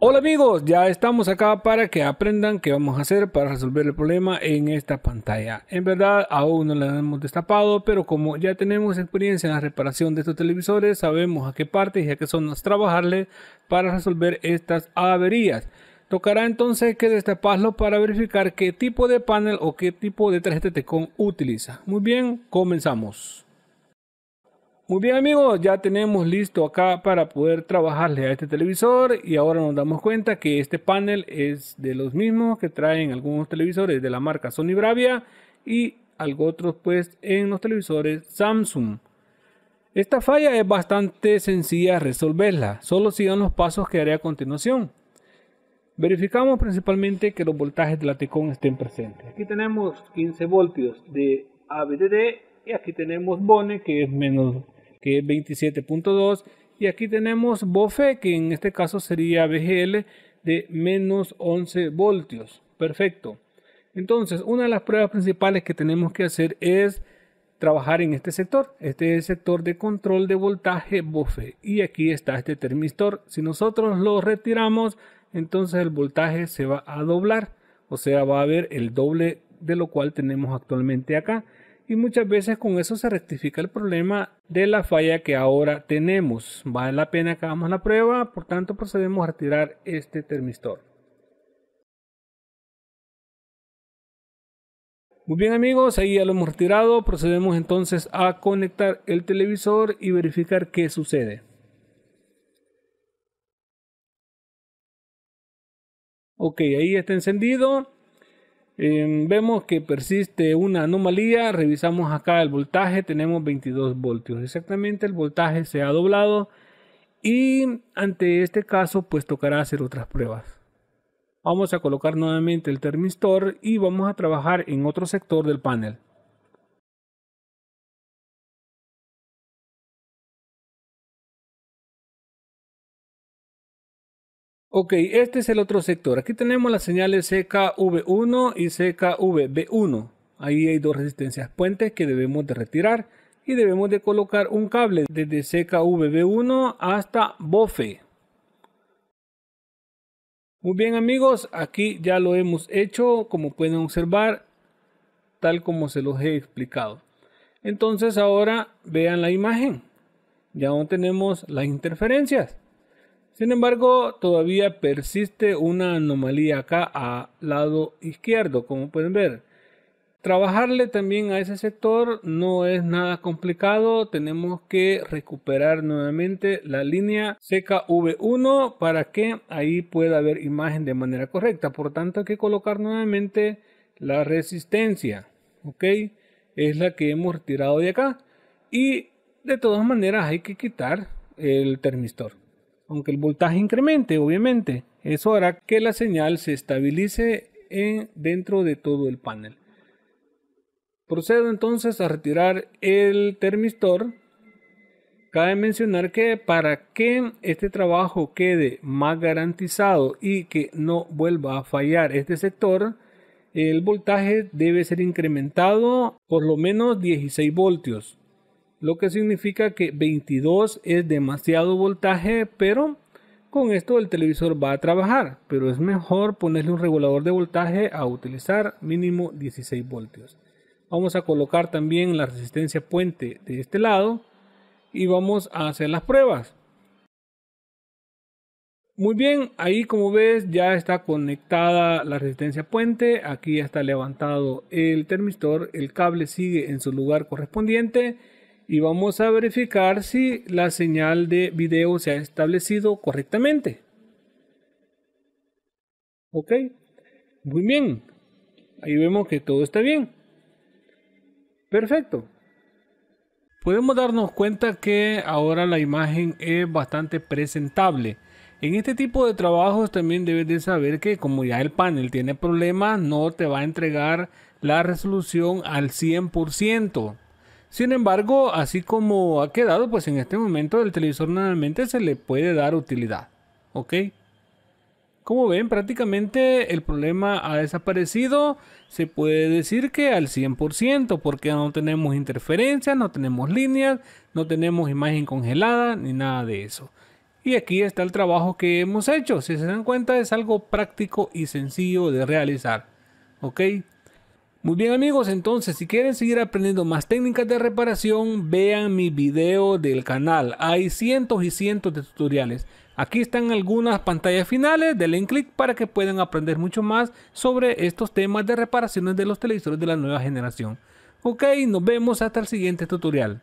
Hola amigos, ya estamos acá para que aprendan qué vamos a hacer para resolver el problema en esta pantalla. En verdad aún no la hemos destapado, pero como ya tenemos experiencia en la reparación de estos televisores, sabemos a qué partes y a qué zonas trabajarle para resolver estas averías. Tocará entonces que destaparlo para verificar qué tipo de panel o qué tipo de tarjeta de utiliza. Muy bien, comenzamos. Muy bien amigos, ya tenemos listo acá para poder trabajarle a este televisor y ahora nos damos cuenta que este panel es de los mismos que traen algunos televisores de la marca Sony Bravia y algo otros pues en los televisores Samsung. Esta falla es bastante sencilla resolverla, solo sigan los pasos que haré a continuación. Verificamos principalmente que los voltajes de la Tecon estén presentes. Aquí tenemos 15 voltios de ABDD y aquí tenemos Bone que es menos que es 27.2. Y aquí tenemos BOFE, que en este caso sería BGL de menos 11 voltios. Perfecto. Entonces, una de las pruebas principales que tenemos que hacer es trabajar en este sector. Este es el sector de control de voltaje BOFE. Y aquí está este termistor. Si nosotros lo retiramos, entonces el voltaje se va a doblar. O sea, va a haber el doble de lo cual tenemos actualmente acá y muchas veces con eso se rectifica el problema de la falla que ahora tenemos. Vale la pena que hagamos la prueba, por tanto procedemos a retirar este termistor. Muy bien amigos, ahí ya lo hemos retirado, procedemos entonces a conectar el televisor y verificar qué sucede. Ok, ahí está encendido. Em, vemos que persiste una anomalía, revisamos acá el voltaje, tenemos 22 voltios. Exactamente el voltaje se ha doblado y ante este caso pues tocará hacer otras pruebas. Vamos a colocar nuevamente el termistor y vamos a trabajar en otro sector del panel. Ok, este es el otro sector. Aquí tenemos las señales CKV1 y CKVB1. Ahí hay dos resistencias puentes que debemos de retirar y debemos de colocar un cable desde CKVB1 hasta BOFE. Muy bien amigos, aquí ya lo hemos hecho, como pueden observar, tal como se los he explicado. Entonces ahora vean la imagen, ya no tenemos las interferencias. Sin embargo, todavía persiste una anomalía acá al lado izquierdo, como pueden ver. Trabajarle también a ese sector no es nada complicado, tenemos que recuperar nuevamente la línea seca V1 para que ahí pueda haber imagen de manera correcta, por tanto hay que colocar nuevamente la resistencia, ok, es la que hemos retirado de acá y de todas maneras hay que quitar el termistor aunque el voltaje incremente, obviamente. Eso hará que la señal se estabilice en, dentro de todo el panel. Procedo entonces a retirar el termistor. Cabe mencionar que para que este trabajo quede más garantizado y que no vuelva a fallar este sector, el voltaje debe ser incrementado por lo menos 16 voltios lo que significa que 22 es demasiado voltaje, pero con esto el televisor va a trabajar, pero es mejor ponerle un regulador de voltaje a utilizar mínimo 16 voltios. Vamos a colocar también la resistencia puente de este lado y vamos a hacer las pruebas. Muy bien, ahí como ves ya está conectada la resistencia puente, aquí ya está levantado el termistor, el cable sigue en su lugar correspondiente y vamos a verificar si la señal de video se ha establecido correctamente. Ok, muy bien. Ahí vemos que todo está bien. Perfecto. Podemos darnos cuenta que ahora la imagen es bastante presentable. En este tipo de trabajos también debes de saber que como ya el panel tiene problemas, no te va a entregar la resolución al 100%. Sin embargo, así como ha quedado, pues en este momento el televisor normalmente se le puede dar utilidad. ¿Ok? Como ven, prácticamente el problema ha desaparecido. Se puede decir que al 100%, porque no tenemos interferencias, no tenemos líneas, no tenemos imagen congelada, ni nada de eso. Y aquí está el trabajo que hemos hecho. Si se dan cuenta, es algo práctico y sencillo de realizar. ¿Ok? Muy bien amigos, entonces si quieren seguir aprendiendo más técnicas de reparación, vean mi video del canal. Hay cientos y cientos de tutoriales. Aquí están algunas pantallas finales, denle clic para que puedan aprender mucho más sobre estos temas de reparaciones de los televisores de la nueva generación. Ok, nos vemos hasta el siguiente tutorial.